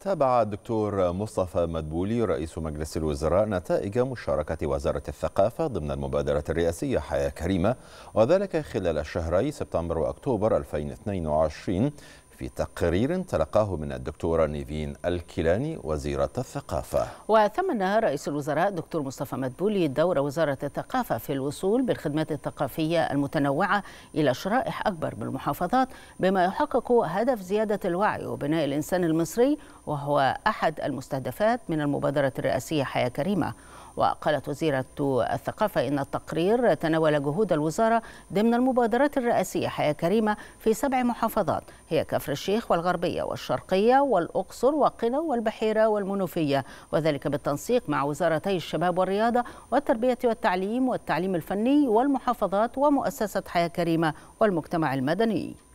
تابع الدكتور مصطفى مدبولي رئيس مجلس الوزراء نتائج مشاركة وزارة الثقافة ضمن المبادرة الرئاسية حياة كريمة وذلك خلال شهري سبتمبر وأكتوبر 2022 في تقرير تلقاه من الدكتورة نيفين الكيلاني وزيرة الثقافة وثمن رئيس الوزراء دكتور مصطفى مدبولي دور وزارة الثقافة في الوصول بالخدمات الثقافية المتنوعة إلى شرائح أكبر بالمحافظات بما يحقق هدف زيادة الوعي وبناء الإنسان المصري وهو أحد المستهدفات من المبادرة الرئاسية حياة كريمة وقالت وزيرة الثقافة إن التقرير تناول جهود الوزارة ضمن المبادرات الرئاسية حياة كريمة في سبع محافظات هي كفر الشيخ والغربية والشرقية والأقصر وقنا والبحيرة والمنوفية وذلك بالتنسيق مع وزارتي الشباب والرياضة والتربية والتعليم والتعليم الفني والمحافظات ومؤسسة حياة كريمة والمجتمع المدني